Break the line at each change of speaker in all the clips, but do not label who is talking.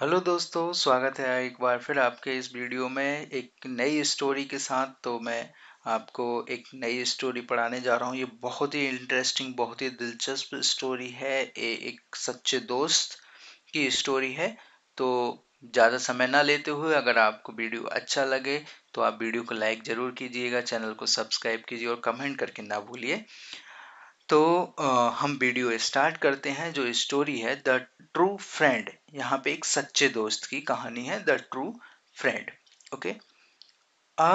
Hello दोस्तों स्वागत है एक बार फिर आपके इस वीडियो में एक नई स्टोरी के साथ तो मैं आपको एक नई स्टोरी पढ़ाने जा रहा हूँ ये बहुत ही इंटरेस्टिंग बहुत ही दिलचस्प स्टोरी है ये एक सच्चे दोस्त की स्टोरी है तो ज़्यादा समय ना लेते हुए अगर आपको वीडियो अच्छा लगे तो आप वीडियो को लाइक ज़रूर कीजिएगा चैनल को सब्सक्राइब कीजिए और कमेंट करके ना भूलिए तो आ, हम वीडियो स्टार्ट करते हैं जो स्टोरी है द ट्रू फ्रेंड यहाँ पे एक सच्चे दोस्त की कहानी है the true friend okay a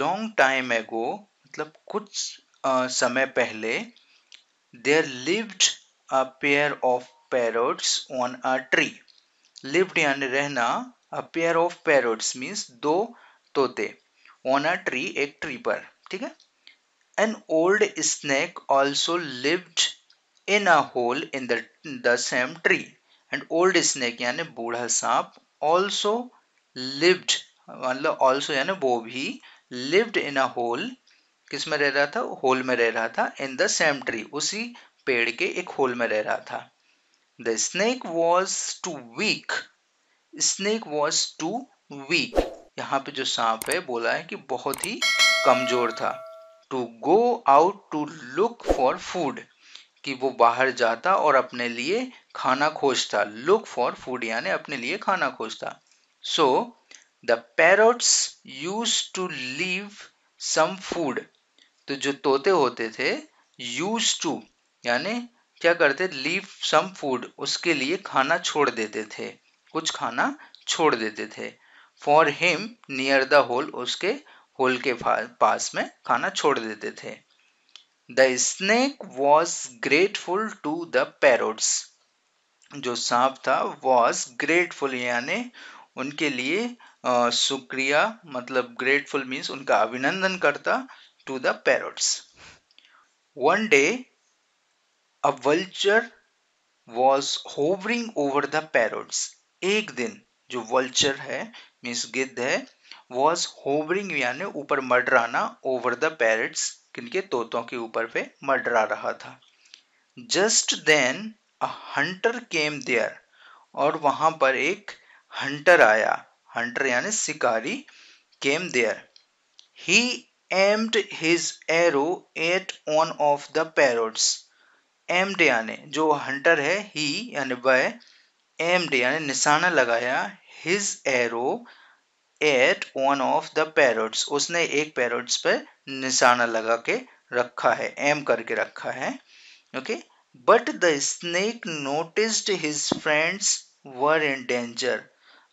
long time ago मतलब कुछ समय पहले there lived a pair of parrots on a tree lived यानी रहना a pair of parrots means दो तोते ऑन अ ट्री एक ट्री पर ठीक है an old snake also lived in a hole in the same tree and old snake यानी बूढ़ा सांप ऑल्सो लिव्ड मतलब ऑल्सो यानी वो भी लिव्ड इन अ होल किस में रह रहा था होल में रह रहा था इन द सेम ट्री उसी पेड़ के एक होल में रह रहा था the snake was too weak snake was too weak यहाँ पे जो सांप है बोला है कि बहुत ही कमजोर था to go out to look for food कि वो बाहर जाता और अपने लिए खाना खोजता लुक फॉर फूड यानी अपने लिए खाना खोजता so the parrots use to leave some food तो जो तोते होते थे यूज टू यानी क्या करते लीव सम फूड उसके लिए खाना छोड़ देते थे कुछ खाना छोड़ देते थे for him near the hole उसके होल के पास में खाना छोड़ देते थे the snake was grateful to the parrots जो सांप था वॉज ग्रेटफुल यानी उनके लिए शुक्रिया मतलब ग्रेटफुल मीन्स उनका अभिनंदन करता to the parrots one day a vulture was hovering over the parrots एक दिन जो वल्चर है मीन्स गिद्ध है वॉज होवरिंग यानी ऊपर मडराना ओवर द पैरट्स किनके तोतों के ऊपर पे मडरा रहा था just then a hunter came there और वहां पर एक हंटर आया हंटर यानी शिकारी came there he aimed his arrow at one of the parrots aimed यानी जो हंटर है ही यानी वह एम्ड यानी निशाना लगाया his arrow at one of the parrots उसने एक पैरोट्स पर निशाना लगा के रखा है एम करके रखा है okay okay? But the snake noticed his friends were in danger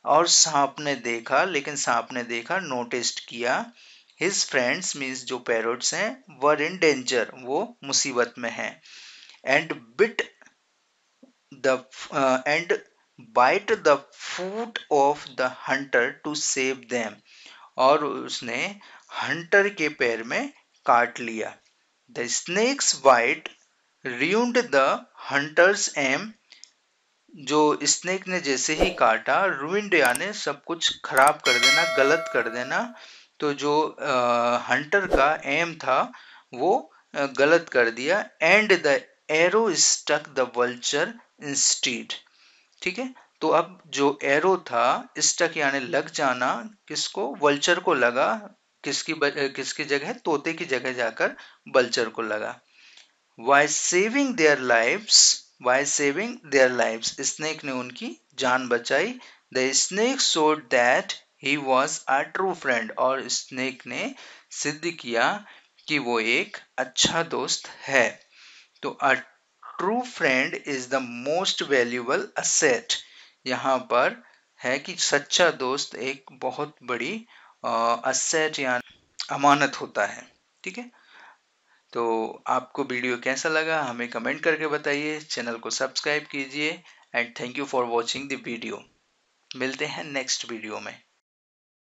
और सांप ने देखा लेकिन सांप ने देखा नोटिस्ट किया हिज फ्रेंड्स मीन्स जो पैरोट्स हैं वर इन डेंजर वो मुसीबत में हैं and bit the and bite the foot of the hunter to save them और उसने हंटर के पैर में काट लिया the snake's bite ruined the hunter's aim जो स्नेक ने जैसे ही काटा रुइंड यानी सब कुछ खराब कर देना गलत कर देना तो जो आ, हंटर का एम था वो आ, गलत कर दिया and the arrow stuck the vulture instead ठीक है तो अब जो एरो था स्टक यानी लग जाना किसको वल्चर को लगा किसकी किसकी जगह तोते की जगह जाकर बल्चर को लगा by saving their lives by saving their lives snake ने उनकी जान बचाई the snake showed that he was a true friend और स्नेक ने सिद्ध किया कि वो एक अच्छा दोस्त है तो a true friend is the most valuable asset यहाँ पर है कि सच्चा दोस्त एक बहुत बड़ी असेट या अमानत होता है ठीक है तो आपको वीडियो कैसा लगा हमें कमेंट करके बताइए चैनल को सब्सक्राइब कीजिए and thank you for watching the video मिलते हैं नेक्स्ट वीडियो में